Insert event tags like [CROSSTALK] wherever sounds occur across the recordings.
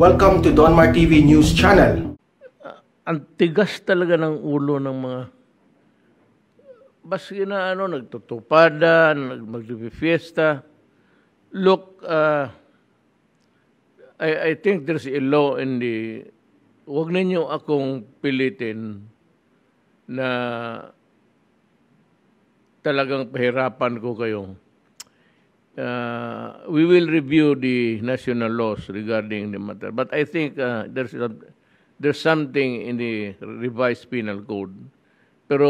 Welcome to Donmar TV News Channel. Ang tigas talaga ng ulo ng mga baski na ano, nagtutupada, magpipiesta. Look, uh, I, I think there's a law in the, huwag ninyo akong pilitin na talagang pahirapan ko kayo uh, we will review the national laws regarding the matter. But I think uh, there's a, there's something in the revised penal code. Pero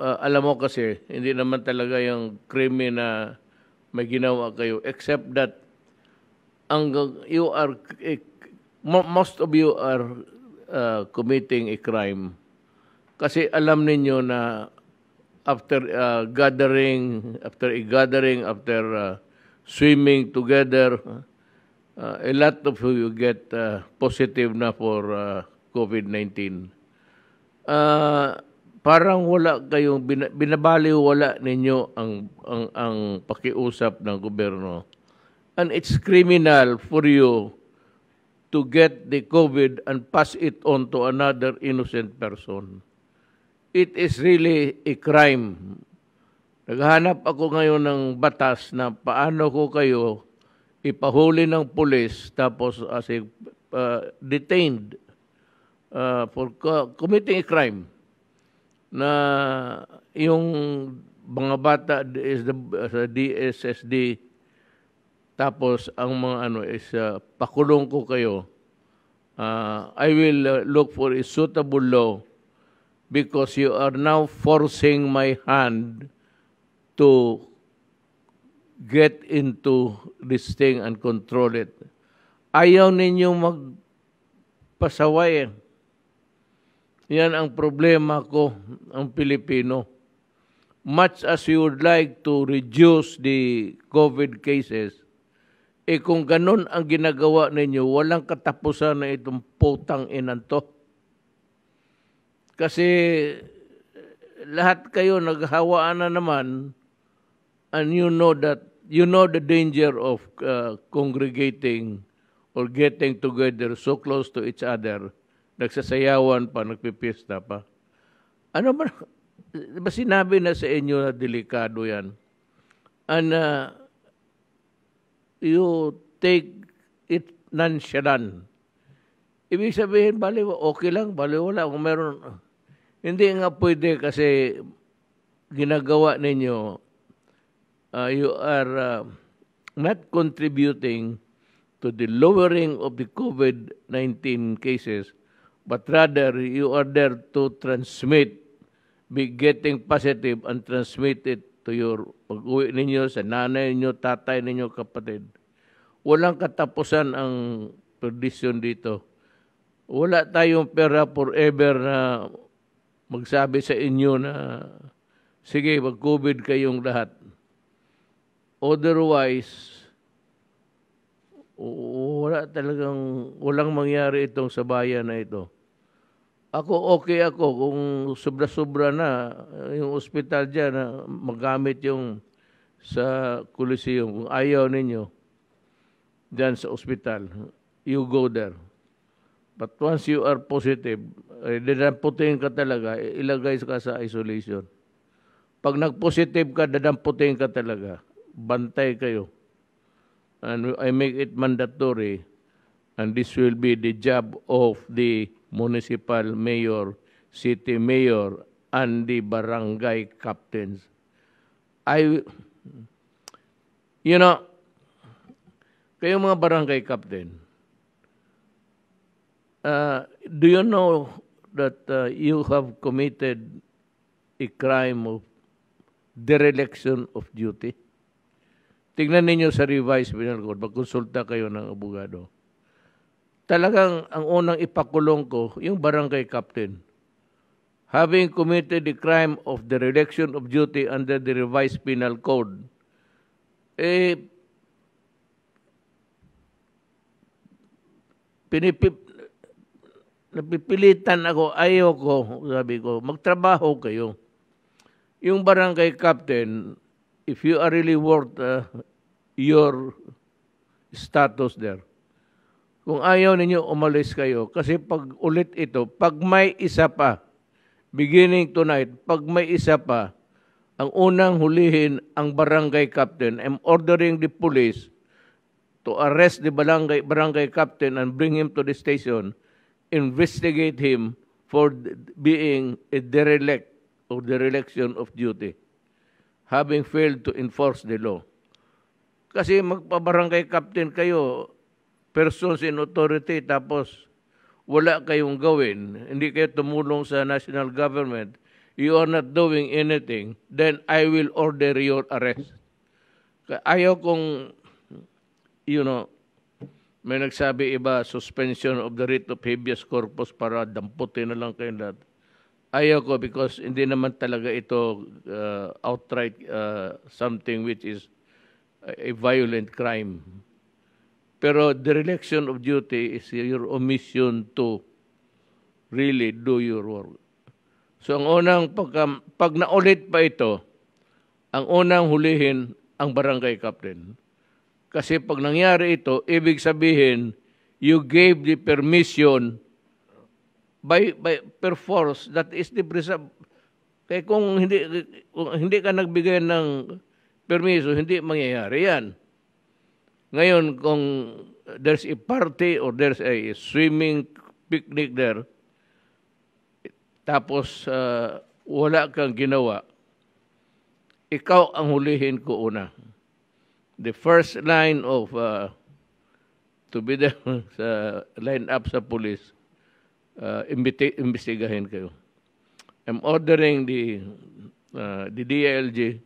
uh, alam mo kasi, hindi naman talaga yung krimi na may ginawa kayo except that ang you are eh, most of you are uh, committing a crime kasi alam ninyo na after uh, gathering after a gathering after uh, swimming together, uh, a lot of you get uh, positive na for uh, COVID-19. Uh, parang wala kayong binabali wala ninyo ang ang ang pakiusap ng gobyerno. And it's criminal for you to get the COVID and pass it on to another innocent person. It is really a crime Naghanap ako ngayon ng batas na paano ko kayo ipahuli ng pulis tapos as a, uh, detained uh, for co- committing a crime na yung mga bata is the uh, DSSD tapos ang mga ano is uh, pakulong ko kayo uh, I will uh, look for a suitable law because you are now forcing my hand to get into this thing and control it. Ayaw ninyo magpasaway. Yan ang problema ko, ang Pilipino. Much as you would like to reduce the COVID cases, eh kung ganun ang ginagawa ninyo, walang katapusan na itong putang inan to. Kasi lahat kayo naghawaan na naman and you know that you know the danger of uh, congregating or getting together so close to each other, nagsasayawan pa, nagpipiesta pa. Ano ba, ba sinabi na sa inyo na delikado yan? And uh, you take it nonchalant. Ibig sabihin, bali, okay lang, bali, wala. Kung meron, hindi nga pwede kasi ginagawa ninyo uh, you are uh, not contributing to the lowering of the COVID-19 cases, but rather you are there to transmit, be getting positive and transmit it to your pag-uwi ninyo, sa nanay ninyo, tatay ninyo, kapatid. Walang katapusan ang perdition dito. Wala tayong pera forever na magsabi sa inyo na sige, mag-COVID kayong lahat. Otherwise, wala talagang, walang mangyari itong sa bayan na ito. Ako okay ako kung sobra-sobra na eh, yung ospital dyan na magamit yung sa Coliseum. Kung ayaw ninyo, dyan sa ospital, you go there. But once you are positive, eh, dadamputin ka talaga, eh, ilagay ka sa isolation. Pag nag-positive ka, dadamputin ka talaga bantay kayo. And I make it mandatory and this will be the job of the municipal mayor, city mayor, and the barangay captains. I, you know, kayo mga barangay captain, uh, do you know that uh, you have committed a crime of dereliction of duty? Tingnan ninyo sa revised penal code, magkonsulta kayo ng abogado. Talagang ang unang ipakulong ko, yung barangay captain. Having committed the crime of the reduction of duty under the revised penal code, eh, pinipip, napipilitan ako, ayoko, ko, sabi ko, magtrabaho kayo. Yung barangay captain, if you are really worth uh, your status there, kung ayaw ninyo, umalis kayo. Kasi pag ulit ito, pag may isa pa, beginning tonight, pag may isa pa, ang unang hulihin ang barangay captain. I'm ordering the police to arrest the barangay, barangay captain and bring him to the station, investigate him for being a derelict or dereliction of duty having failed to enforce the law. Kasi magpabarangay captain kayo, persons in authority, tapos wala kayong gawin, hindi kayo tumulong sa national government, you are not doing anything, then I will order your arrest. Ayaw kong, you know, may nagsabi iba, suspension of the writ of habeas corpus para damputin na lang kayo lahat ayoko because hindi naman talaga ito uh, outright uh, something which is a violent crime. Pero the dereliction of duty is your omission to really do your work. So ang unang, pag, pag naulit pa ito, ang unang hulihin ang barangay captain. Kasi pag nangyari ito, ibig sabihin, you gave the permission by, by force that is the preserve. Kaya kung hindi, kung hindi ka nagbigay ng permiso, hindi mangyayari yan. Ngayon, kung there's a party or there's a swimming picnic there, tapos uh, wala kang ginawa, ikaw ang hulihin ko una. The first line of uh, to be the uh, [LAUGHS] line up sa police uh, imbestigahin kayo. I'm ordering the, uh, the DLG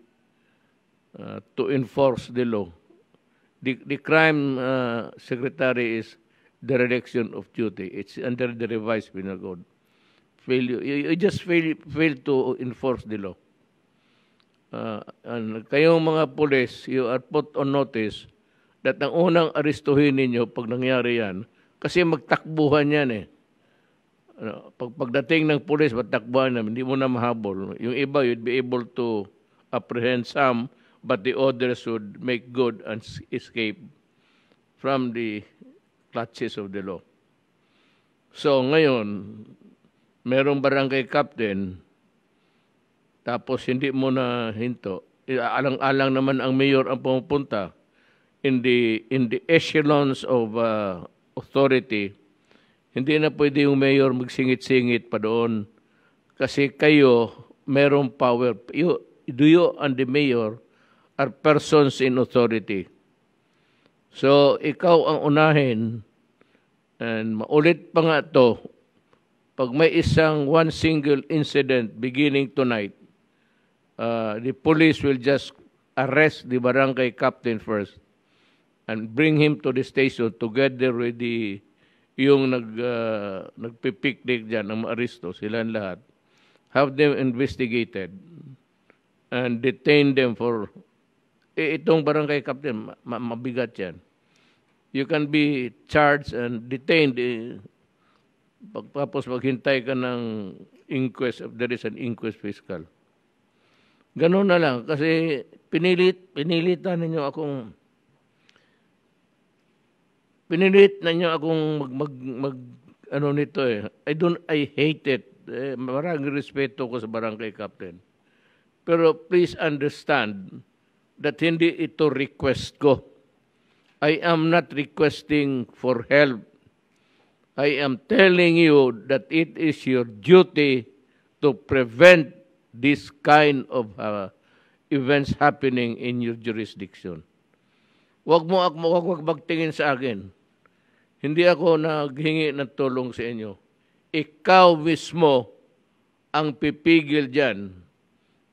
uh, to enforce the law. The, the crime uh, secretary is the reduction of duty. It's under the revised penal code. Failure, you, you just fail, fail to enforce the law. Uh, and kayong mga pulis, you are put on notice that ang unang aristuhin ninyo pag nangyari yan, kasi magtakbuhan yan eh ano, pag, pagdating ng pulis, matakbuhan na, hindi mo na mahabol. Yung iba, you'd be able to apprehend some, but the others would make good and escape from the clutches of the law. So ngayon, merong barangay captain, tapos hindi mo na hinto, eh, alang-alang naman ang mayor ang pumupunta in the in the echelons of uh, authority hindi na pwede yung mayor magsingit-singit pa doon. Kasi kayo, merong power. You, do you and the mayor are persons in authority. So, ikaw ang unahin. And maulit pa nga to, pag may isang one single incident beginning tonight, uh, the police will just arrest the barangay captain first and bring him to the station together with the yung nag, uh, ah, nagpipiknik dyan ng maaristo, silang lahat, have them investigated and detain them for, eh, itong barangay captain, ma- mabigat yan. You can be charged and detained eh, pagtapos maghintay ka ng inquest if there is an inquest fiscal. Ganun na lang kasi pinilit pinilitan ninyo akong pinilit na niyo akong mag, mag, mag ano nito eh. I don't, I hate it. Eh, maraming respeto ko sa barangay captain. Pero please understand that hindi ito request ko. I am not requesting for help. I am telling you that it is your duty to prevent this kind of uh, events happening in your jurisdiction. Huwag mo, huwag magtingin sa akin hindi ako naghingi ng tulong sa inyo. Ikaw mismo ang pipigil dyan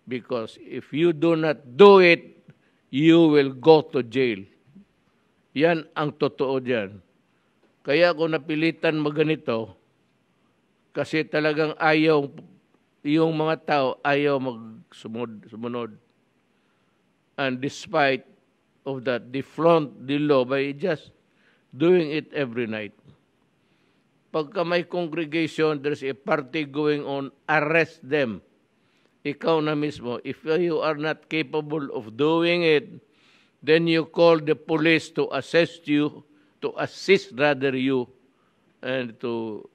because if you do not do it, you will go to jail. Yan ang totoo dyan. Kaya ako napilitan maganito kasi talagang ayaw yung mga tao ayaw magsumunod. And despite of that, the front, the law by just doing it every night. Pagka may congregation, there's a party going on, arrest them. Ikaw na mismo. If you are not capable of doing it, then you call the police to assist you, to assist rather you, and to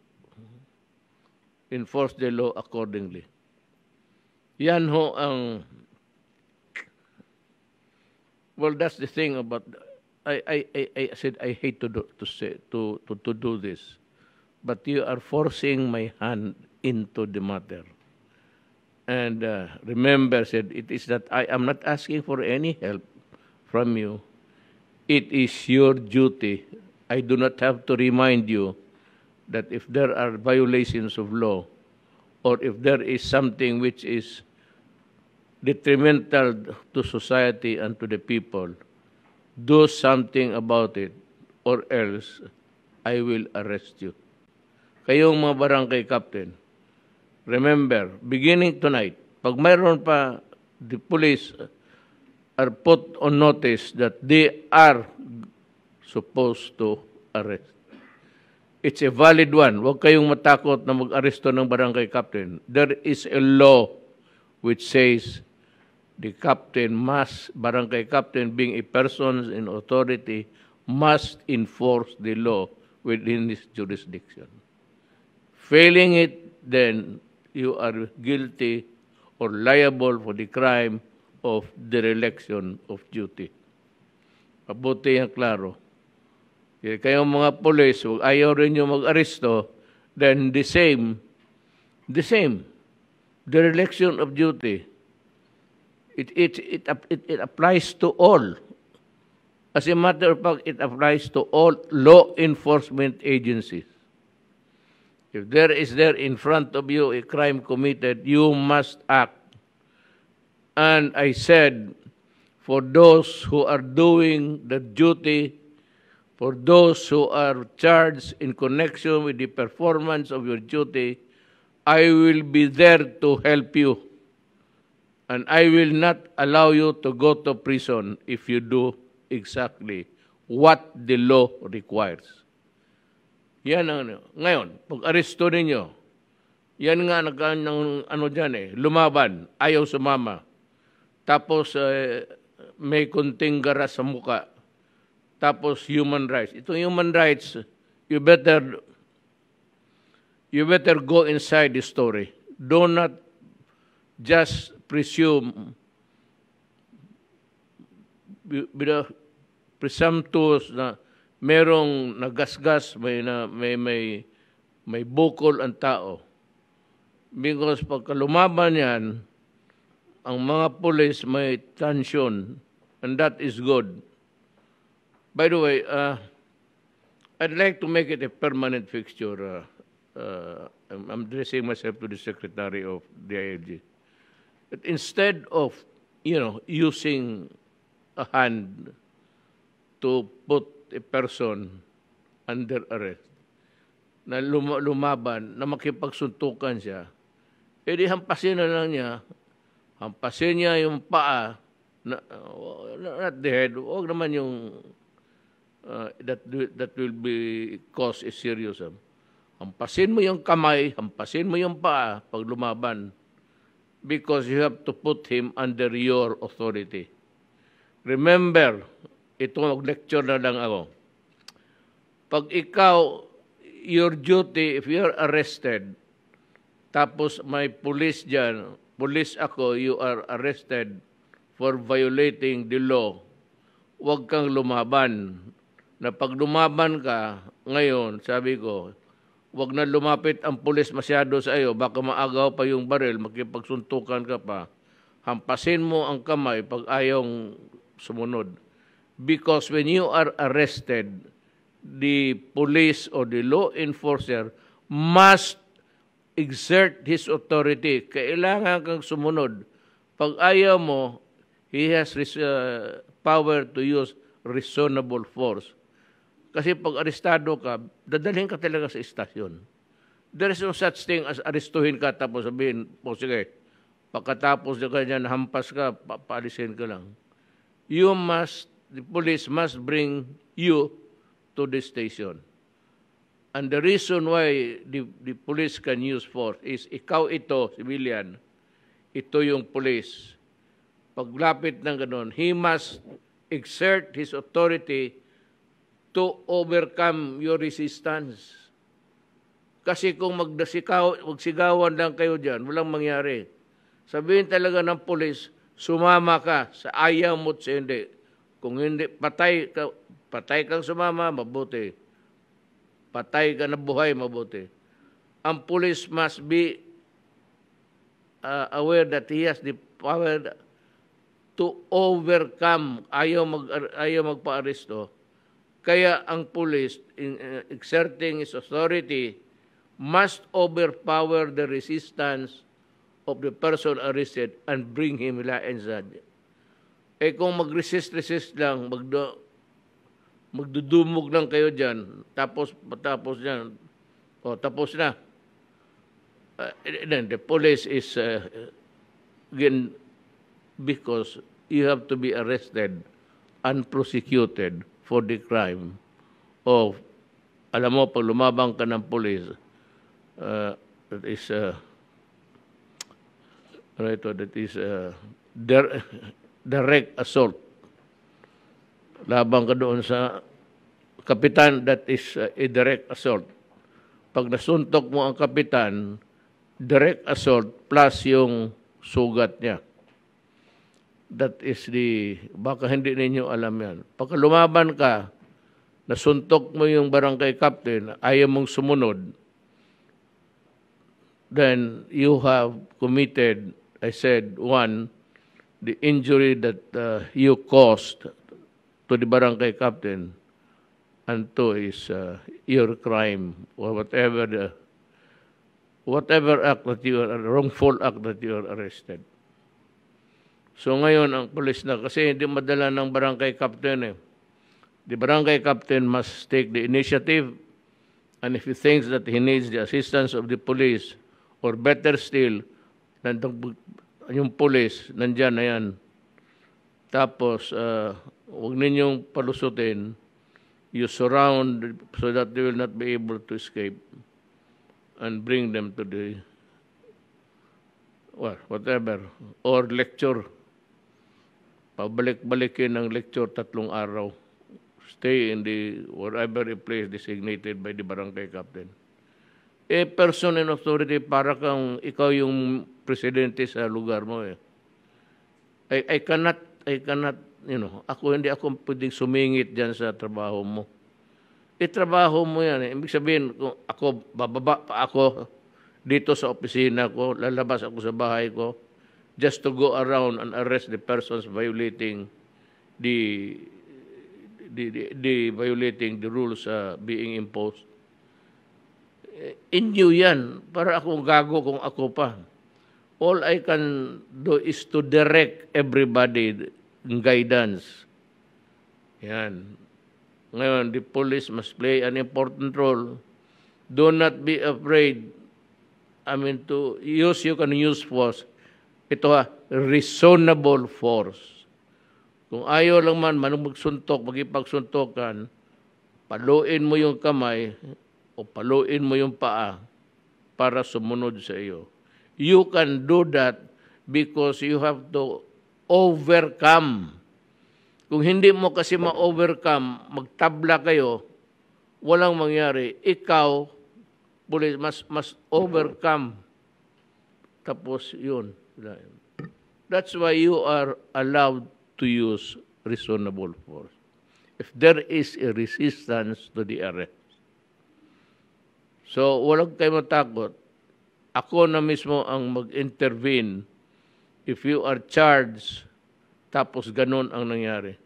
enforce the law accordingly. Yan ho ang Well, that's the thing about I, I, I, I said, I hate to do, to, say, to, to, to do this, but you are forcing my hand into the matter. And uh, remember, said, it is that I am not asking for any help from you. It is your duty. I do not have to remind you that if there are violations of law or if there is something which is detrimental to society and to the people, do something about it or else I will arrest you. Kayong mga barangay captain, remember, beginning tonight, pag mayroon pa the police are put on notice that they are supposed to arrest. It's a valid one. Huwag kayong matakot na mag-aresto ng barangay captain. There is a law which says the captain must, barangay captain being a person in authority, must enforce the law within his jurisdiction. Failing it, then you are guilty or liable for the crime of dereliction of duty. Mabuti ang klaro. Kayong mga polis, ayaw rin nyo mag-aresto, then the same, the same, dereliction of duty It, it, it, it, it applies to all. As a matter of fact, it applies to all law enforcement agencies. If there is there in front of you a crime committed, you must act. And I said, for those who are doing the duty, for those who are charged in connection with the performance of your duty, I will be there to help you. and I will not allow you to go to prison if you do exactly what the law requires. Yan ang ano. Ngayon, pag-aresto ninyo, yan nga nag, ano dyan eh, lumaban, ayaw sumama. Tapos eh, may kunting gara sa muka. Tapos human rights. Itong human rights, you better you better go inside the story. Do not just presume bida presumptuous na merong nagasgas may na may may may bukol ang tao because pagka lumaban yan ang mga pulis may tension and that is good by the way uh, I'd like to make it a permanent fixture uh, uh, I'm addressing myself to the secretary of the IFG But instead of, you know, using a hand to put a person under arrest, na lum- lumaban, na makipagsuntukan siya, edi hampasin na lang niya, hampasin niya yung paa, na, not the head, huwag naman yung uh, that, that will be cause a serious. Um. Hampasin mo yung kamay, hampasin mo yung paa pag lumaban, because you have to put him under your authority. Remember, ito mag-lecture na lang ako. Pag ikaw, your duty, if you're arrested, tapos may police dyan, police ako, you are arrested for violating the law, huwag kang lumaban. Na pag lumaban ka, ngayon, sabi ko, Huwag na lumapit ang pulis masyado sa iyo, baka maagaw pa yung baril, makipagsuntukan ka pa. Hampasin mo ang kamay pag ayong sumunod. Because when you are arrested, the police or the law enforcer must exert his authority. Kailangan kang sumunod. Pag ayaw mo, he has uh, power to use reasonable force. Kasi pag arestado ka, dadalhin ka talaga sa istasyon. There is no such thing as arestuhin ka tapos sabihin, o oh, sige, pagkatapos na ganyan, hampas ka, pa paalisin ka lang. You must, the police must bring you to the station. And the reason why the, the police can use force is ikaw ito, civilian, ito yung police. Paglapit ng ganun, he must exert his authority to overcome your resistance. Kasi kung magdasikaw, magsigawan lang kayo diyan, walang mangyari. Sabihin talaga ng pulis, sumama ka sa ayaw mo't sa hindi. Kung hindi, patay ka, patay kang sumama, mabuti. Patay ka na buhay, mabuti. Ang pulis must be uh, aware that he has the power to overcome, ayaw, mag, ayaw magpa-aresto, kaya ang police, in uh, exerting its authority, must overpower the resistance of the person arrested and bring him lainsad. Eh kung mag-resist-resist lang, magdo, magdudumog lang kayo dyan, tapos patapos dyan, o oh, tapos na. Uh, then the police is, uh, again, because you have to be arrested and prosecuted for the crime of, alam mo, pag lumabang ka ng police, uh, that is, uh, right, ano that is uh, [LAUGHS] direct assault. Labang ka doon sa kapitan, that is uh, a direct assault. Pag nasuntok mo ang kapitan, direct assault plus yung sugat niya. That is the, baka hindi ninyo alam yan. Pagka lumaban ka, nasuntok mo yung barangay captain, ayaw mong sumunod, then you have committed, I said, one, the injury that uh, you caused to the barangay captain, and two is uh, your crime or whatever the, whatever act that you are, wrongful act that you are arrested. So ngayon, ang pulis na, kasi hindi madala ng barangay captain eh. The barangay captain must take the initiative and if he thinks that he needs the assistance of the police or better still, nandang, yung police, nandyan na yan. Tapos, uh, huwag ninyong palusutin. You surround so that they will not be able to escape and bring them to the, well, whatever, or lecture pabalik-balikin ang lecture tatlong araw. Stay in the whatever place designated by the barangay captain. Eh, person in authority, para kang ikaw yung presidente sa lugar mo eh. I, I cannot, I cannot, you know, ako hindi ako pwedeng sumingit dyan sa trabaho mo. Eh, trabaho mo yan eh. Ibig sabihin, kung ako, bababa pa ako dito sa opisina ko, lalabas ako sa bahay ko, just to go around and arrest the persons violating the the, the, the violating the rules uh, being imposed. Eh, Inyo yan. Para akong gago kung ako pa. All I can do is to direct everybody guidance. Yan. Ngayon, the police must play an important role. Do not be afraid. I mean, to use, you can use force ito ha, reasonable force. Kung ayaw lang man, manong magsuntok, magipagsuntokan, paluin mo yung kamay o paluin mo yung paa para sumunod sa iyo. You can do that because you have to overcome. Kung hindi mo kasi ma-overcome, magtabla kayo, walang mangyari. Ikaw, police, mas, mas overcome. Tapos yun. That's why you are allowed to use reasonable force. If there is a resistance to the arrest. So, walang kayo matakot. Ako na mismo ang mag-intervene if you are charged tapos ganun ang nangyari.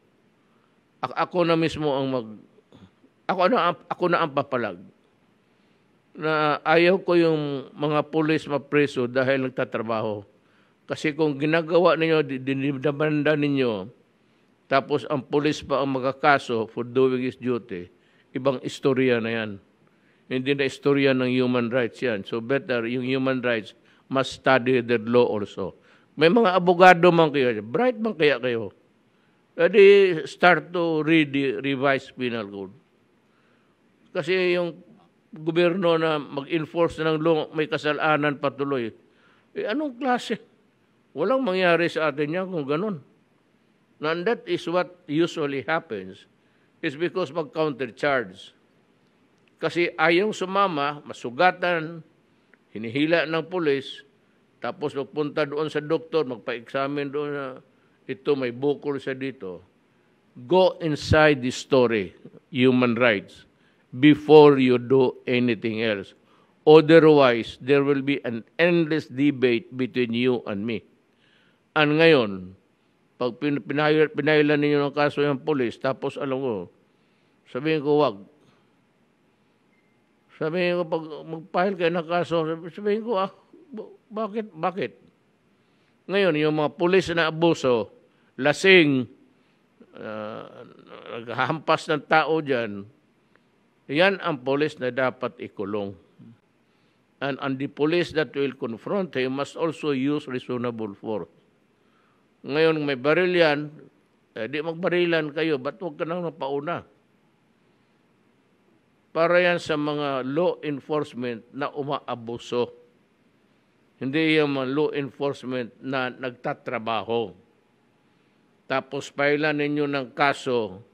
A ako na mismo ang mag ako na ako na ang papalag na ayaw ko yung mga pulis mapreso dahil nagtatrabaho kasi kung ginagawa ninyo, dinidemanda ninyo, tapos ang pulis pa ang magkakaso for doing his duty, ibang istorya na yan. Hindi na istorya ng human rights yan. So better, yung human rights must study the law also. May mga abogado man kayo, bright man kaya kayo. Pwede start to read the revised penal code. Kasi yung gobyerno na mag-enforce ng law, may kasalanan patuloy. Eh, anong klase Walang mangyari sa atin yan kung ganun. And that is what usually happens is because mag-countercharge. Kasi ayong sumama, masugatan, hinihila ng pulis, tapos magpunta doon sa doktor, magpa-examine doon na ito may bukol sa dito. Go inside the story, human rights, before you do anything else. Otherwise, there will be an endless debate between you and me an ngayon, pag pinahayal, pinahilan ninyo ng kaso yung polis, tapos alam ko, sabihin ko wag. Sabihin ko, pag magpahil kayo ng kaso, sabihin ko, ah, bakit, bakit? Ngayon, yung mga polis na abuso, lasing, uh, naghahampas ng tao dyan, yan ang polis na dapat ikulong. And, and the police that will confront him must also use reasonable force. Ngayon may baril yan, eh, di magbarilan kayo, ba't huwag ka nang napauna? Para yan sa mga law enforcement na umaabuso. Hindi yung mga law enforcement na nagtatrabaho. Tapos pailan ninyo ng kaso,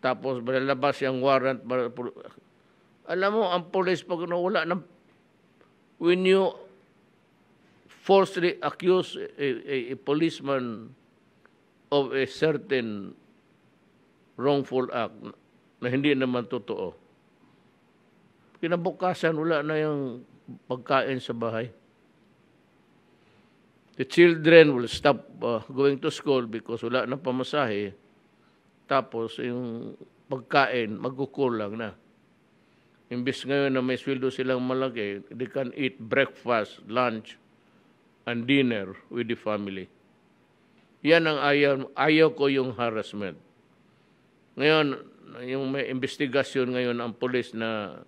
tapos malalabas yung warrant. Alam mo, ang police pag wala ng, when you falsely accuse a, a, a policeman of a certain wrongful act na hindi naman totoo. Kinabukasan, wala na yung pagkain sa bahay. The children will stop uh, going to school because wala na pamasahe. Tapos, yung pagkain, magkukulang na. Imbis ngayon na may sweldo silang malaki, they can eat breakfast, lunch, and dinner with the family. Yan ang ayaw, ayaw ko yung harassment. Ngayon, yung may investigasyon ngayon ang pulis na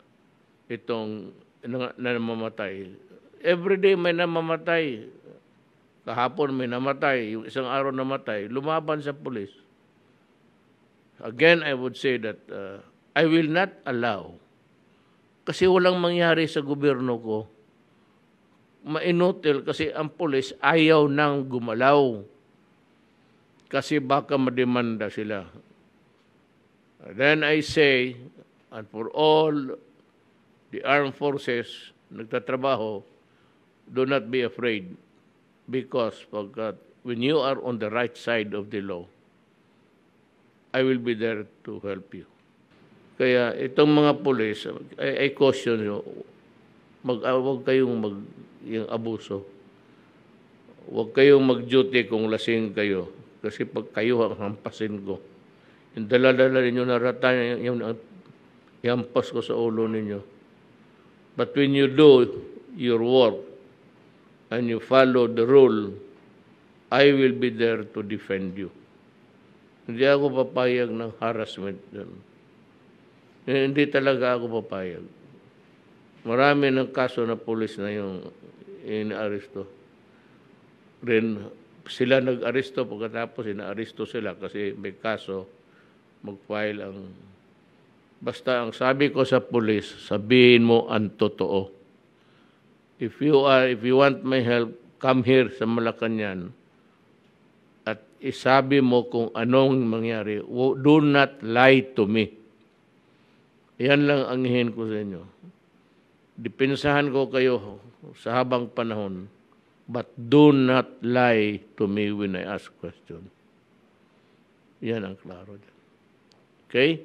itong na, na namamatay. Everyday may namamatay. Kahapon may namatay. Yung isang araw namatay. Lumaban sa pulis. Again, I would say that uh, I will not allow. Kasi walang mangyari sa gobyerno ko mainotel kasi ang pulis ayaw nang gumalaw. Kasi baka mademanda sila. Then I say, and for all the armed forces nagtatrabaho, do not be afraid because pagkat when you are on the right side of the law, I will be there to help you. Kaya itong mga pulis, I, I caution you, mag uh, ah, wag kayong mag yung abuso. Huwag kayong mag-duty kung lasing kayo. Kasi pag kayo ang hampasin ko, yung daladala ninyo na rata, yung, yung hampas ko sa ulo ninyo. But when you do your work and you follow the rule, I will be there to defend you. Hindi ako papayag ng harassment. Eh, hindi talaga ako papayag. Marami ng kaso na pulis na yung inaaresto. Rin sila nag-aresto pagkatapos inaaresto sila kasi may kaso mag-file ang basta ang sabi ko sa pulis sabihin mo ang totoo if you are if you want my help come here sa Malacañan at isabi mo kung anong mangyari do not lie to me yan lang ang hihin ko sa inyo Dipinsahan ko kayo sa habang panahon, but do not lie to me when I ask question. Yan ang klaro dyan. Okay?